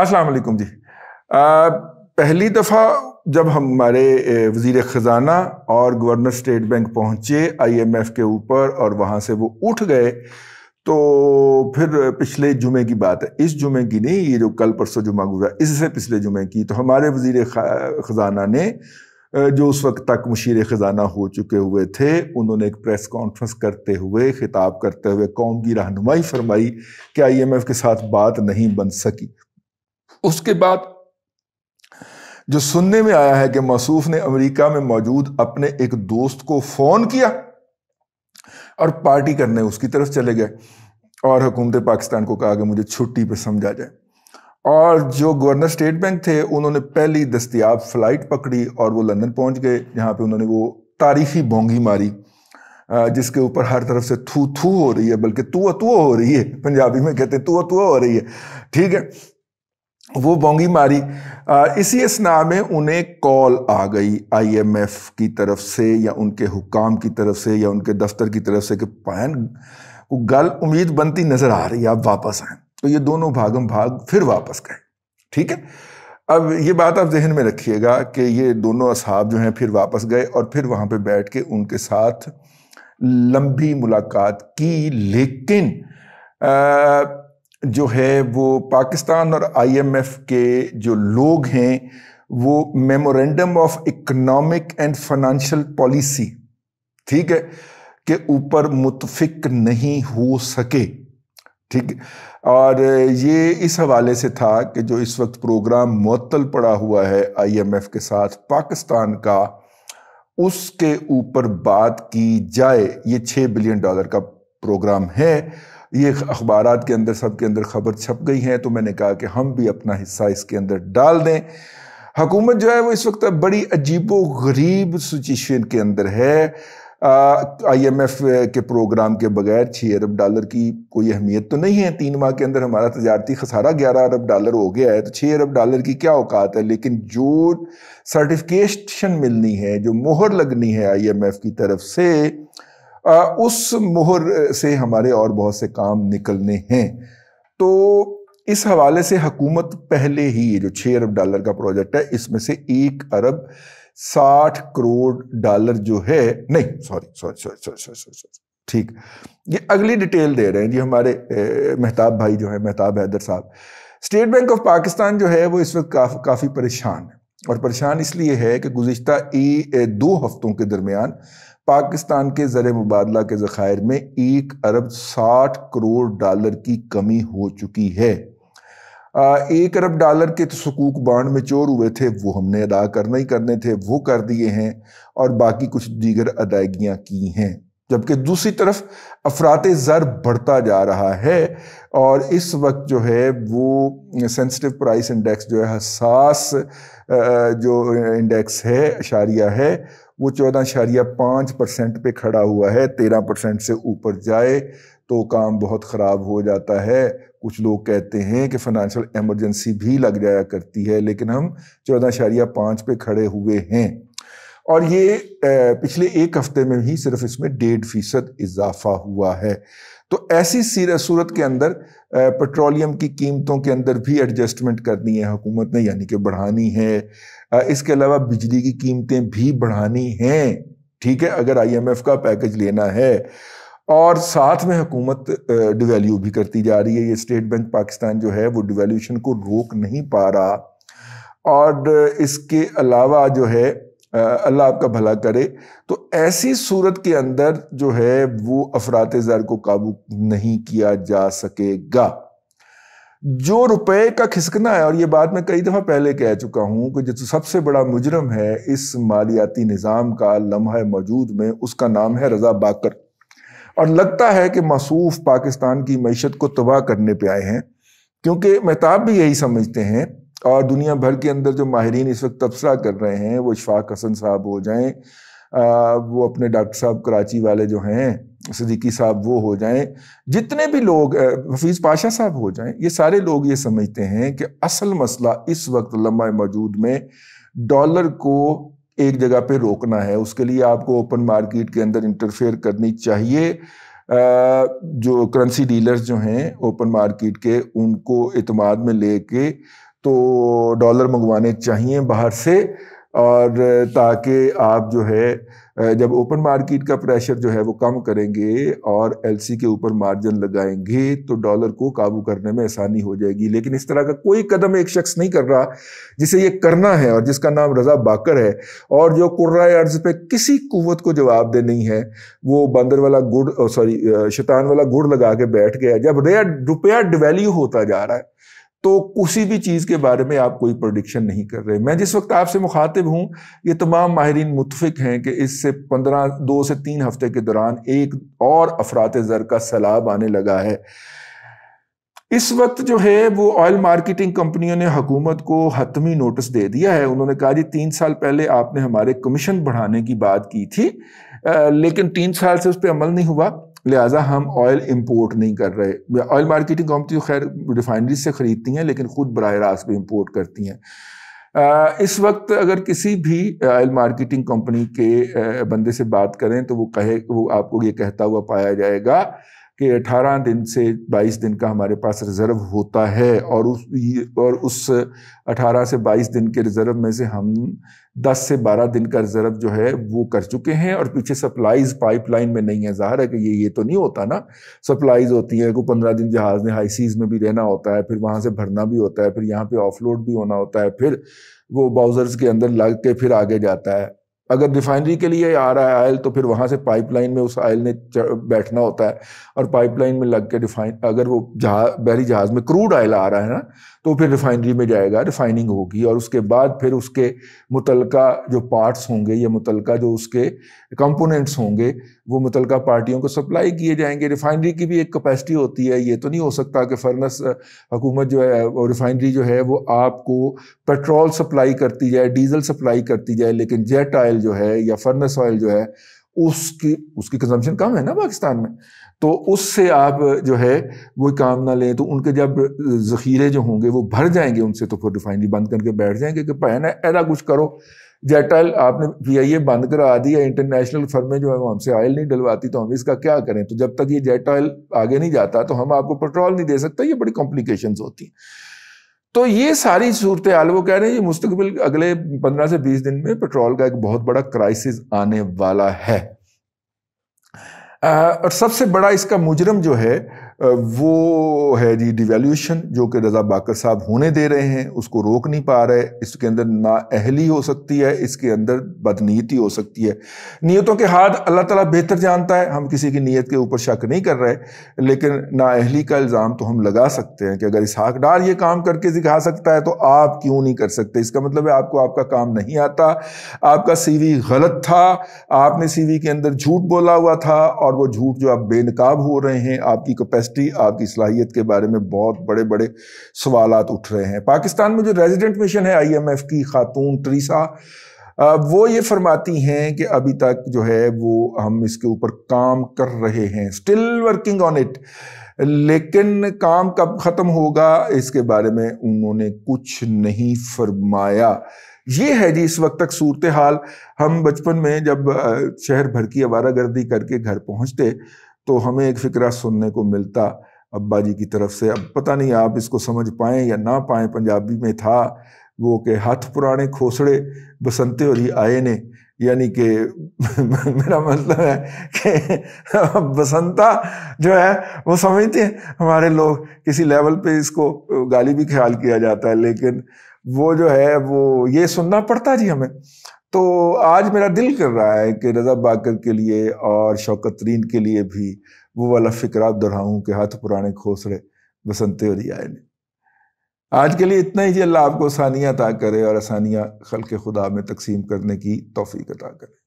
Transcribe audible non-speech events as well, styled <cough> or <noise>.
अस्सलाम वालेकुम जी आ, पहली दफ़ा जब हमारे वजीर ख़जाना और गवर्नर स्टेट बैंक पहुँचे आईएमएफ के ऊपर और वहाँ से वो उठ गए तो फिर पिछले जुमे की बात है इस जुमे की नहीं ये जो कल परसों जुमा गुजरा इससे पिछले जुमे की तो हमारे वजीर ख़जाना ने जो उस वक्त तक मशीर ख़जाना हो चुके हुए थे उन्होंने एक प्रेस कॉन्फ्रेंस करते हुए खिताब करते हुए कौम की रहनुमाई फरमाई कि आईएमएफ के साथ बात नहीं बन सकी उसके बाद जो सुनने में आया है कि मसूफ ने अमेरिका में मौजूद अपने एक दोस्त को फोन किया और पार्टी करने उसकी तरफ चले गए और हुकूमत पाकिस्तान को कहा कि मुझे छुट्टी पर समझा जाए और जो गवर्नर स्टेट बैंक थे उन्होंने पहली दस्तियाब फ्लाइट पकड़ी और वो लंदन पहुंच गए जहाँ पे उन्होंने वो तारीखी बोंगी मारी जिसके ऊपर हर तरफ से थू थू हो रही है बल्कि तुआ तुआ हो रही है पंजाबी में कहते हैं तुआ तुआ हो रही है ठीक है वो बोंगी मारी इसी असना में उन्हें कॉल आ गई आईएमएफ की तरफ से या उनके हुकाम की तरफ से या उनके दफ्तर की तरफ से कि पैन वो गल उम्मीद बनती नज़र आ रही है आप वापस आए तो ये दोनों भागम भाग फिर वापस गए ठीक है अब ये बात आप जहन में रखिएगा कि ये दोनों असहाब जो हैं फिर वापस गए और फिर वहाँ पर बैठ के उनके साथ लंबी मुलाकात की लेकिन आ, जो है वो पाकिस्तान और आईएमएफ के जो लोग हैं वो memorandum of economic and financial policy ठीक है के ऊपर मुतफिक नहीं हो सके ठीक और ये इस हवाले से था कि जो इस वक्त प्रोग्राम मअतल पड़ा हुआ है आईएमएफ के साथ पाकिस्तान का उसके ऊपर बात की जाए ये छः बिलियन डॉलर का प्रोग्राम है ये अखबार के अंदर सब के अंदर खबर छप गई है तो मैंने कहा कि हम भी अपना हिस्सा इसके अंदर डाल दें हुकूमत जो है वो इस वक्त बड़ी अजीबो गरीब सिचुएशन के अंदर है आई एम एफ के प्रोग्राम के बगैर छः अरब डॉलर की कोई अहमियत तो नहीं है तीन माह के अंदर हमारा तजारती खसारा ग्यारह अरब डॉलर हो गया है तो छः अरब डॉलर की क्या औकात है लेकिन जो सर्टिफिकेशन मिलनी है जो मोहर लगनी है आई एम एफ की तरफ से उस मोहर से हमारे और बहुत से काम निकलने हैं तो इस हवाले से हकूमत पहले ही जो छः अरब डॉलर का प्रोजेक्ट है इसमें से एक अरब साठ करोड़ डॉलर जो है नहीं sorry sorry sorry sorry sorry sorry ठीक ये अगली डिटेल दे रहे हैं जी हमारे मेहताब भाई जो है मेहताब हैदर साहब स्टेट बैंक ऑफ पाकिस्तान जो है वो इस वक्त काफ, काफ़ी परेशान है और परेशान इसलिए है कि गुज्त दो हफ्तों के दरमियान पाकिस्तान के ज़र मुबादला के ज़खायर में एक अरब साठ करोड़ डॉलर की कमी हो चुकी है एक अरब डॉलर के तो सकूक बांड में चोर हुए थे वो हमने अदा करना ही करने थे वो कर दिए हैं और बाकी कुछ दीगर अदायगियाँ की हैं जबकि दूसरी तरफ अफरात ज़र बढ़ता जा रहा है और इस वक्त जो है वो सेंसिटिव प्राइस इंडेक्स जो है हसास जो इंडेक्स है अशारिया है वो चौदह शारिया पाँच परसेंट पर खड़ा हुआ है तेरह परसेंट से ऊपर जाए तो काम बहुत ख़राब हो जाता है कुछ लोग कहते हैं कि फाइनेंशियल एमरजेंसी भी लग जाया करती है लेकिन हम चौदह शारिया पाँच पे खड़े हुए हैं और ये पिछले एक हफ्ते में ही सिर्फ इसमें डेढ़ फीसद इजाफा हुआ है तो ऐसी सूरत के अंदर पेट्रोलियम की कीमतों के अंदर भी एडजस्टमेंट करनी है हुकूमत ने यानी कि बढ़ानी है इसके अलावा बिजली की कीमतें भी बढ़ानी हैं ठीक है अगर आईएमएफ का पैकेज लेना है और साथ में हुकूमत डिवेल्यू भी करती जा रही है ये स्टेट बैंक पाकिस्तान जो है वो डिवेल्यूशन को रोक नहीं पा रहा और इसके अलावा जो है अल्लाह आपका भला करे तो ऐसी सूरत के अंदर जो है वो अफरात ज़र को काबू नहीं किया जा सकेगा जो रुपए का खिसकना है और ये बात मैं कई दफ़ा पहले कह चुका हूँ कि जो सबसे बड़ा मुजरम है इस मालियाती निज़ाम का लम्हा मौजूद में उसका नाम है रज़ा बाकर और लगता है कि मसूफ पाकिस्तान की मीशत को तबाह करने पर आए हैं क्योंकि मेहताब भी यही समझते हैं और दुनिया भर के अंदर जो माहरीन इस वक्त तबसरा कर रहे हैं वो इशफाक हसन साहब हो जाएं वो अपने डॉक्टर साहब कराची वाले जो हैं सदीकी साहब वो हो जाएं जितने भी लोग हफीज़ पाशा साहब हो जाएं ये सारे लोग ये समझते हैं कि असल मसला इस वक्त लम्बा मौजूद में डॉलर को एक जगह पे रोकना है उसके लिए आपको ओपन मार्केट के अंदर इंटरफेयर करनी चाहिए जो करेंसी डीलर्स जो हैं ओपन मार्केट के उनको अतमाद में लेके तो डॉलर मंगवाने चाहिए बाहर से और ताकि आप जो है जब ओपन मार्केट का प्रेशर जो है वो कम करेंगे और एलसी के ऊपर मार्जिन लगाएंगे तो डॉलर को काबू करने में आसानी हो जाएगी लेकिन इस तरह का कोई कदम एक शख्स नहीं कर रहा जिसे ये करना है और जिसका नाम रजा बाकर है और जो कुर्रा अर्ज पे किसी कुवत को जवाब दे नहीं है वो बंदर वाला गुड़ सॉरी शैतान वाला गुड़ लगा के बैठ गया जब रेया रुपया डिवेल्यू होता जा रहा है तो किसी भी चीज़ के बारे में आप कोई प्रोडिक्शन नहीं कर रहे मैं जिस वक्त आपसे मुखातिब हूँ ये तमाम माहरीन मुतफिक हैं कि इससे पंद्रह दो से तीन हफ्ते के दौरान एक और अफरात ज़र का सैलाब आने लगा है इस वक्त जो है वो ऑयल मार्केटिंग कंपनियों ने हकूमत को हतमी नोटिस दे दिया है उन्होंने कहा जी तीन साल पहले आपने हमारे कमीशन बढ़ाने की बात की थी आ, लेकिन तीन साल से उस पर अमल नहीं हुआ लिहाजा हम ऑयल इम्पोर्ट हम्म। नहीं कर रहे ऑयल मार्केटिंग कंपनी खैर रिफाइनरी से ख़रीदती हैं लेकिन ख़ुद बरह रास्त भी इम्पोर्ट करती हैं इस वक्त अगर किसी भी ऑयल मार्केटिंग कंपनी के बंदे से बात करें तो वो कहे वो आपको ये कहता हुआ पाया जाएगा कि 18 दिन से 22 दिन का हमारे पास रिज़र्व होता है और उस और उस 18 से 22 दिन के रिज़र्व में से हम 10 से 12 दिन का रिज़र्व जो है वो कर चुके हैं और पीछे सप्लाईज पाइपलाइन में नहीं है ज़ाहिर है कि ये ये तो नहीं होता ना सप्लाईज होती है को 15 दिन जहाज़ ने हाई सीज़ में भी रहना होता है फिर वहाँ से भरना भी होता है फिर यहाँ पर ऑफलोड भी होना होता है फिर वो बाउजर्स के अंदर लग के फिर आगे जाता है अगर रिफाइनरी के लिए आ रहा है आयल तो फिर वहाँ से पाइपलाइन में उस आयल ने बैठना होता है और पाइपलाइन में लग के रिफाइन अगर वो जहाज बहरी जहाज़ में क्रूड आयल आ रहा है ना तो फिर रिफाइनरी में जाएगा रिफाइनिंग होगी और उसके बाद फिर उसके मुतलका जो पार्ट्स होंगे या मुतलका जो उसके कंपोनेंट्स होंगे वो मुतल पार्टियों को सप्लाई किए जाएंगे रिफाइनरी की भी एक कैपेसिटी होती है ये तो नहीं हो सकता कि फर्नस हुकूमत जो है वो रिफाइनरी जो है वो आपको पेट्रोल सप्लाई करती जाए डीजल सप्लाई करती जाए लेकिन जेट ऑयल जो है या फर्नस ऑयल जो है उसकी उसकी कंजम्पशन कम है ना पाकिस्तान में तो उससे आप जो है वो काम ना लें तो उनके जब ज़ख़ीरे जो होंगे वो भर जाएंगे उनसे तो फिर रिफाइनरी बंद करके बैठ जाएंगे कि भाई ना ऐसा कुछ करो जैटाइल आपने पी आई ए बंद करा दी है इंटरनेशनल फर्में जो है वो हमसे ऑयल नहीं डलवाती तो हम इसका क्या करें तो जब तक ये जेट ऑयल आगे नहीं जाता तो हम आपको पेट्रोल नहीं दे सकते ये बड़ी कॉम्प्लिकेशन होती हैं तो ये सारी सूरत हाल वो कह रहे हैं ये मुस्तबिल अगले पंद्रह से बीस दिन में पेट्रोल का एक बहुत बड़ा क्राइसिस आने वाला है और सबसे बड़ा इसका मुजरम जो है वो है जी डिवेल्यूशन जो कि रज़ा बाकर साहब होने दे रहे हैं उसको रोक नहीं पा रहे इसके अंदर अहली हो सकती है इसके अंदर बदनीति हो सकती है नीयतों के हाथ अल्लाह ताला बेहतर जानता है हम किसी की नीयत के ऊपर शक नहीं कर रहे लेकिन अहली का इल्ज़ाम तो हम लगा सकते हैं कि अगर इस हाकडार ये काम करके सिखा सकता है तो आप क्यों नहीं कर सकते इसका मतलब है आपको आपका काम नहीं आता आपका सी गलत था आपने सी के अंदर झूठ बोला हुआ था और वह झूठ जो आप बेनकाब हो रहे हैं आपकी कैपेसिटी कैपेसिटी आपकी सलाहियत के बारे में बहुत बड़े बड़े सवाल उठ रहे हैं पाकिस्तान में जो रेजिडेंट मिशन है आईएमएफ की खातून ट्रीसा वो ये फरमाती हैं कि अभी तक जो है वो हम इसके ऊपर काम कर रहे हैं स्टिल वर्किंग ऑन इट लेकिन काम कब ख़त्म होगा इसके बारे में उन्होंने कुछ नहीं फरमाया ये है जी इस वक्त तक सूरत हाल हम बचपन में जब शहर भर की आवारागर्दी करके घर पहुंचते तो हमें एक फिक्रा सुनने को मिलता अब्बा जी की तरफ से अब पता नहीं आप इसको समझ पाएँ या ना पाएँ पंजाबी में था वो के हाथ पुराने खोसड़े बसंते और ही आए ने यानी कि <laughs> मेरा मतलब है कि बसंता जो है वो समझते हैं हमारे लोग किसी लेवल पे इसको गाली भी ख्याल किया जाता है लेकिन वो जो है वो ये सुनना पड़ता जी हमें तो आज मेरा दिल कर रहा है कि रज़ा बाकर के लिए और शौकत तरीन के लिए भी वो वाला फ़िक्रा दोहराऊँ कि हाथ पुराने खोसड़े बसंत और आए ने आज के लिए इतना ही जी अल्लाह आपको आसानियाँ अता करे और आसानियाँ खल के खुदा में तकसीम करने की तोफ़ी अता करे